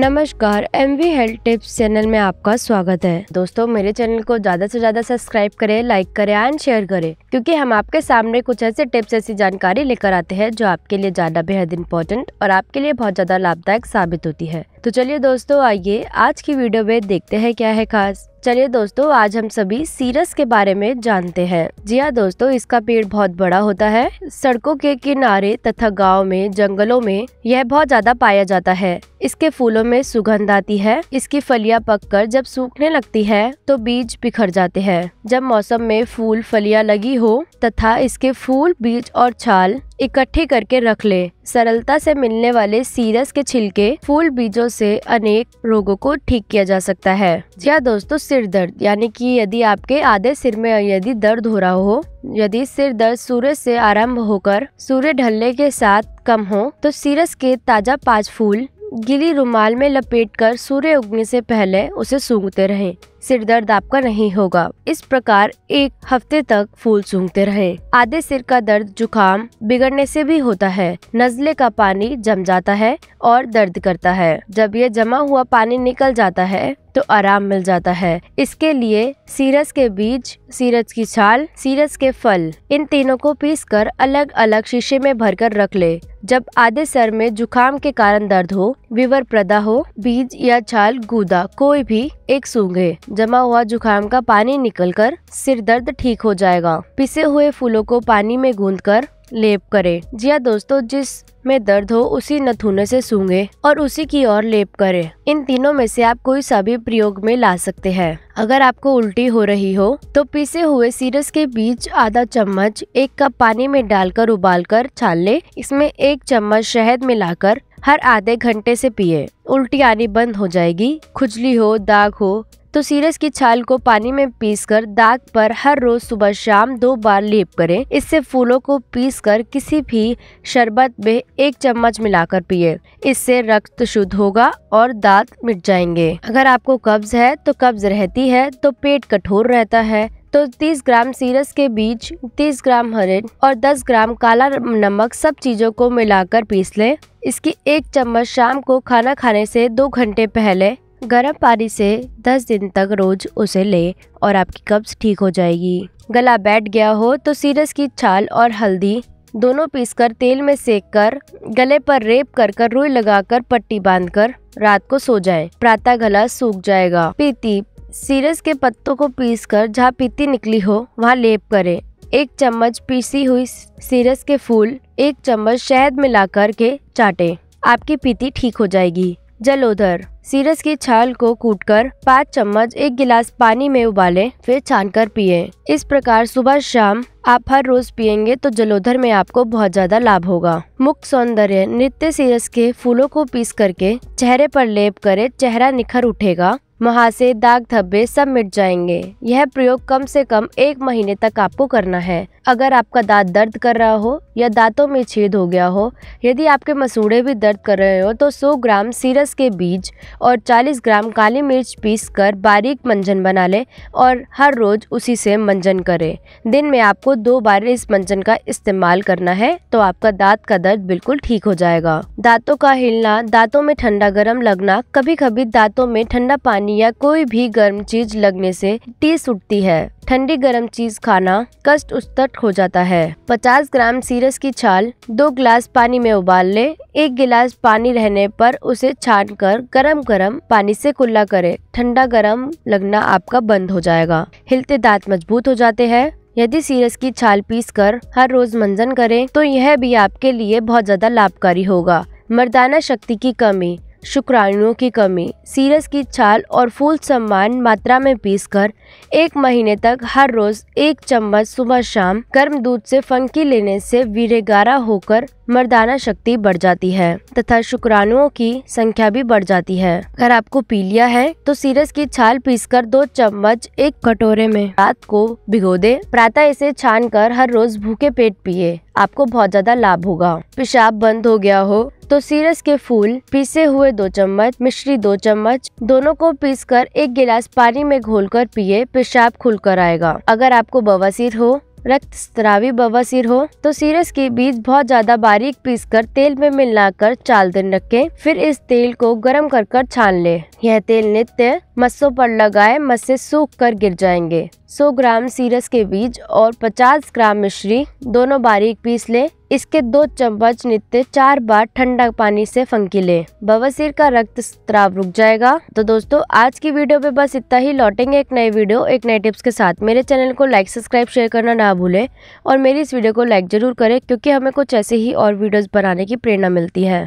नमस्कार M V health tips channel में आपका स्वागत है दोस्तों मेरे चैनल को ज़्यादा से ज़्यादा सब्सक्राइब करें लाइक करें एंड शेयर करें क्योंकि हम आपके सामने कुछ ऐसे टिप्स ऐसी जानकारी लेकर आते हैं जो आपके लिए ज़्यादा बेहद इंपॉर्टेंट और आपके लिए बहुत ज़्यादा लाभदायक साबित होती है तो चलिए दोस्तों आइए आज की वीडियो में देखते हैं क्या है खास चलिए दोस्तों आज हम सभी सीरस के बारे में जानते हैं जी हाँ दोस्तों इसका पेड़ बहुत बड़ा होता है सड़कों के किनारे तथा गांव में जंगलों में यह बहुत ज्यादा पाया जाता है इसके फूलों में सुगंध आती है इसकी फलियां पककर जब सूखने लगती है तो बीज बिखर जाते हैं जब मौसम में फूल फलियां लगी हो तथा इसके फूल बीज और छाल इकट्ठे करके रख ले सरलता से मिलने वाले सीरस के छिलके फूल बीजों से अनेक रोगों को ठीक किया जा सकता है या दोस्तों सिर दर्द यानी कि यदि आपके आधे सिर में यदि दर्द हो रहा हो यदि सिर दर्द सूर्य से आरंभ होकर सूर्य ढलने के साथ कम हो तो सीरस के ताजा पाँच फूल गिली रुमाल में लपेटकर सूर्य उगने से पहले उसे सूंघते रहें सिर दर्द आपका नहीं होगा इस प्रकार एक हफ्ते तक फूल सूंघते रहे आधे सिर का दर्द जुकाम बिगड़ने से भी होता है नजले का पानी जम जाता है और दर्द करता है जब ये जमा हुआ पानी निकल जाता है तो आराम मिल जाता है इसके लिए सीरस के बीज सीरज की छाल सीरस के फल इन तीनों को पीस कर अलग अलग शीशे में भरकर रख ले जब आधे सर में जुकाम के कारण दर्द हो विवर प्रदा हो बीज या छाल गूदा कोई भी एक सूंघे जमा हुआ जुकाम का पानी निकलकर सिर दर्द ठीक हो जाएगा पिसे हुए फूलों को पानी में गूंद कर लेप करे जिया दोस्तों जिस में दर्द हो उसी नथुने से सूंघे और उसी की ओर लेप करे इन तीनों में से आप कोई सा भी प्रयोग में ला सकते हैं अगर आपको उल्टी हो रही हो तो पीसे हुए सीरस के बीज आधा चम्मच एक कप पानी में डालकर उबालकर छाल ले इसमें एक चम्मच शहद मिलाकर हर आधे घंटे से पिए उल्टी आनी बंद हो जाएगी खुजली हो दाग हो तो सीरस की छाल को पानी में पीसकर दाग पर हर रोज सुबह शाम दो बार लेप करें इससे फूलों को पीसकर किसी भी शरबत में एक चम्मच मिलाकर पिए इससे रक्त शुद्ध होगा और दांत मिट जाएंगे अगर आपको कब्ज है तो कब्ज रहती है तो पेट कठोर रहता है तो 30 ग्राम सीरस के बीज 30 ग्राम हरे और 10 ग्राम काला नमक सब चीज़ों को मिलाकर पीस लें इसकी एक चम्मच शाम को खाना खाने से दो घंटे पहले गर्म पानी से 10 दिन तक रोज उसे ले और आपकी कब्ज ठीक हो जाएगी गला बैठ गया हो तो सीरस की छाल और हल्दी दोनों पीसकर तेल में सेक कर गले पर रेप कर कर रुई लगाकर पट्टी बांधकर रात को सो जाए प्रातः गला सूख जाएगा पीती सीरस के पत्तों को पीसकर जहाँ पीती निकली हो वहाँ लेप करें एक चम्मच पीसी हुई सीरस के फूल एक चम्मच शहद मिलाकर के चाटें आपकी पीती ठीक हो जाएगी जलोधर सीरस की छाल को कूटकर पाँच चम्मच एक गिलास पानी में उबालें फिर छानकर पिए इस प्रकार सुबह शाम आप हर रोज पियेंगे तो जलोधर में आपको बहुत ज्यादा लाभ होगा मुक्त सौंदर्य नित्य सीरस के फूलों को पीस करके चेहरे पर लेप करें चेहरा निखर उठेगा मुहासे दाग धब्बे सब मिट जाएंगे यह प्रयोग कम से कम एक महीने तक आपको करना है अगर आपका दांत दर्द कर रहा हो या दांतों में छेद हो गया हो यदि आपके मसूड़े भी दर्द कर रहे हो तो 100 ग्राम सीरस के बीज और 40 ग्राम काली मिर्च पीस कर बारीक मंजन बना लें और हर रोज़ उसी से मंजन करें दिन में आपको दो बार इस मंजन का इस्तेमाल करना है तो आपका दांत का दर्द बिल्कुल ठीक हो जाएगा दांतों का हिलना दांतों में ठंडा गर्म लगना कभी कभी दांतों में ठंडा पानी या कोई भी गर्म चीज लगने से टीस उठती है ठंडी गर्म चीज खाना कष्ट उत्तट हो जाता है 50 ग्राम सीरस की छाल दो गिलास पानी में उबाल ले एक गिलास पानी रहने पर उसे छान कर गरम गरम पानी से कुल्ला करें ठंडा गरम लगना आपका बंद हो जाएगा हिलते दांत मजबूत हो जाते हैं यदि सीरस की छाल पीस कर हर रोज मंजन करें तो यह भी आपके लिए बहुत ज्यादा लाभकारी होगा मर्दाना शक्ति की कमी शुक्राणुओं की कमी सीरस की छाल और फूल समान मात्रा में पीसकर एक महीने तक हर रोज एक चम्मच सुबह शाम गर्म दूध से फंकी लेने से वीरेगारा होकर मर्दाना शक्ति बढ़ जाती है तथा शुक्राणुओं की संख्या भी बढ़ जाती है अगर आपको पीलिया है तो सीरस की छाल पीसकर दो चम्मच एक कटोरे में रात को भिगो दे प्रातः इसे छान कर हर रोज भूखे पेट पिए आपको बहुत ज्यादा लाभ होगा पेशाब बंद हो गया हो तो सीरस के फूल पीसे हुए दो चम्मच मिश्री दो चम्मच दोनों को पीस कर एक गिलास पानी में घोलकर पिए पेशाब खुलकर आएगा अगर आपको बवासीर हो रक्त स्त्रावी बवासीर हो तो सीरस के बीज बहुत ज्यादा बारीक पीस कर तेल में मिलाकर चाल दिन रखें फिर इस तेल को गर्म कर कर छान ले यह तेल नित्य मस्सों पर लगाए मस्से सूख कर गिर जाएंगे 100 ग्राम सीरस के बीज और 50 ग्राम मिश्री दोनों बारीक पीस लें इसके दो चम्मच नित्य चार बार ठंडा पानी से फंकी लें बवासीर का रक्त स्त्राव रुक जाएगा तो दोस्तों आज की वीडियो पे बस इतना ही लौटेंगे एक नए वीडियो एक नए टिप्स के साथ मेरे चैनल को लाइक सब्सक्राइब शेयर करना ना भूलें और मेरी इस वीडियो को लाइक जरूर करें क्योंकि हमें कुछ ऐसे ही और वीडियोज़ बनाने की प्रेरणा मिलती है